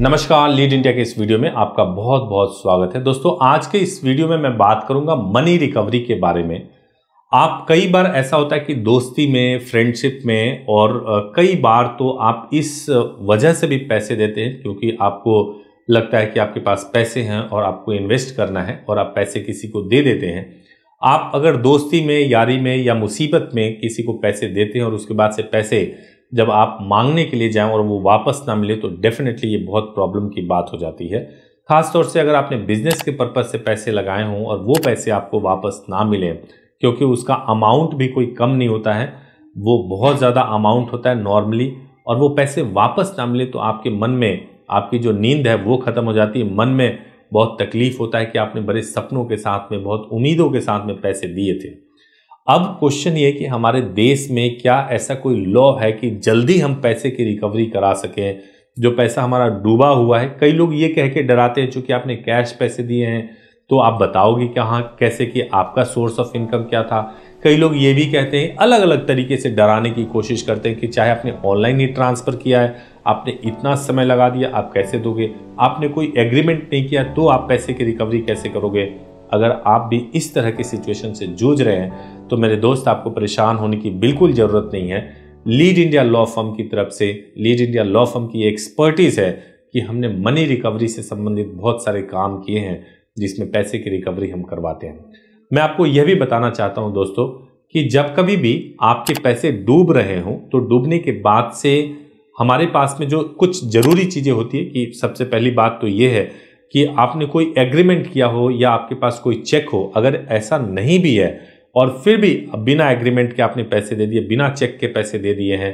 नमस्कार lead India के इस वीडियो में आपका बहुत बहुत स्वागत है दोस्तों आज के इस वीडियो में मैं बात करूंगा मनी रिकवरी के बारे में आप कई बार ऐसा होता है कि दोस्ती में फ्रेंडशिप में और कई बार तो आप इस वजह से भी पैसे देते हैं क्योंकि आपको लगता है कि आपके पास पैसे हैं और आपको इन्वेस्ट करना है और आप पैसे किसी को दे देते हैं आप अगर दोस्ती में यारी में या मुसीबत में किसी को पैसे देते हैं और उसके बाद से पैसे जब आप मांगने के लिए जाएं और वो वापस ना मिले तो डेफिनेटली ये बहुत प्रॉब्लम की बात हो जाती है खासतौर से अगर आपने बिजनेस के पर्पज़ से पैसे लगाए हों और वो पैसे आपको वापस ना मिले क्योंकि उसका अमाउंट भी कोई कम नहीं होता है वो बहुत ज़्यादा अमाउंट होता है नॉर्मली और वो पैसे वापस ना मिले तो आपके मन में आपकी जो नींद है वो ख़त्म हो जाती है मन में बहुत तकलीफ होता है कि आपने बड़े सपनों के साथ में बहुत उम्मीदों के साथ में पैसे दिए थे अब क्वेश्चन ये कि हमारे देश में क्या ऐसा कोई लॉ है कि जल्दी हम पैसे की रिकवरी करा सकें जो पैसा हमारा डूबा हुआ है कई लोग ये कह के डराते हैं चूँकि आपने कैश पैसे दिए हैं तो आप बताओगे कि हाँ कैसे कि आपका सोर्स ऑफ इनकम क्या था कई लोग ये भी कहते हैं अलग अलग तरीके से डराने की कोशिश करते हैं कि चाहे आपने ऑनलाइन ही ट्रांसफ़र किया है आपने इतना समय लगा दिया आप कैसे दोगे आपने कोई एग्रीमेंट नहीं किया तो आप पैसे की रिकवरी कैसे करोगे अगर आप भी इस तरह की सिचुएशन से जूझ रहे हैं तो मेरे दोस्त आपको परेशान होने की बिल्कुल ज़रूरत नहीं है लीड इंडिया लॉ फर्म की तरफ से लीड इंडिया लॉ फर्म की एक्सपर्टीज़ है कि हमने मनी रिकवरी से संबंधित बहुत सारे काम किए हैं जिसमें पैसे की रिकवरी हम करवाते हैं मैं आपको यह भी बताना चाहता हूं दोस्तों कि जब कभी भी आपके पैसे डूब रहे हों तो डूबने के बाद से हमारे पास में जो कुछ ज़रूरी चीज़ें होती है कि सबसे पहली बात तो ये है कि आपने कोई एग्रीमेंट किया हो या आपके पास कोई चेक हो अगर ऐसा नहीं भी है और फिर भी बिना एग्रीमेंट के आपने पैसे दे दिए बिना चेक के पैसे दे दिए हैं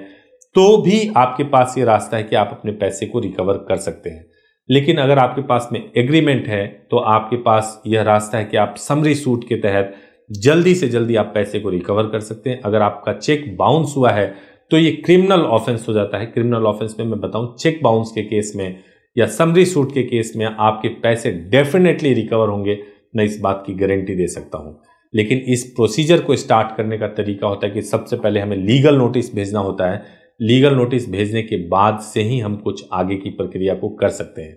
तो भी आपके पास ये रास्ता है कि आप अपने पैसे को रिकवर कर सकते हैं लेकिन अगर आपके पास में एग्रीमेंट है तो आपके पास यह रास्ता है कि आप समरी सूट के तहत जल्दी से जल्दी आप पैसे को रिकवर कर सकते हैं अगर आपका चेक बाउंस हुआ है तो ये क्रिमिनल ऑफेंस हो जाता है क्रिमिनल ऑफेंस में मैं बताऊं चेक बाउंस के केस में या समरी सूट के केस में आपके पैसे डेफिनेटली रिकवर होंगे मैं इस बात की गारंटी दे सकता हूं लेकिन इस प्रोसीजर को स्टार्ट करने का तरीका होता है कि सबसे पहले हमें लीगल नोटिस भेजना होता है लीगल नोटिस भेजने के बाद से ही हम कुछ आगे की प्रक्रिया को कर सकते हैं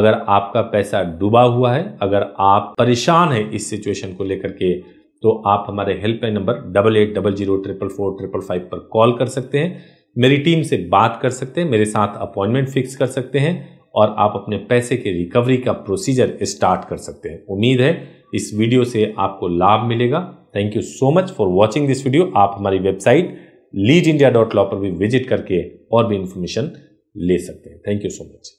अगर आपका पैसा डूबा हुआ है अगर आप परेशान हैं इस सिचुएशन को लेकर के तो आप हमारे helpline number double eight double zero triple four triple five पर कॉल कर सकते हैं मेरी टीम से बात कर सकते हैं मेरे साथ अपॉइंटमेंट फिक्स कर सकते हैं और आप अपने पैसे के रिकवरी का प्रोसीजर स्टार्ट कर सकते हैं उम्मीद है इस वीडियो से आपको लाभ मिलेगा thank you so much for watching this video आप हमारी website lead India dot law पर भी विजिट करके और भी इंफॉर्मेशन ले सकते हैं थैंक यू सो मच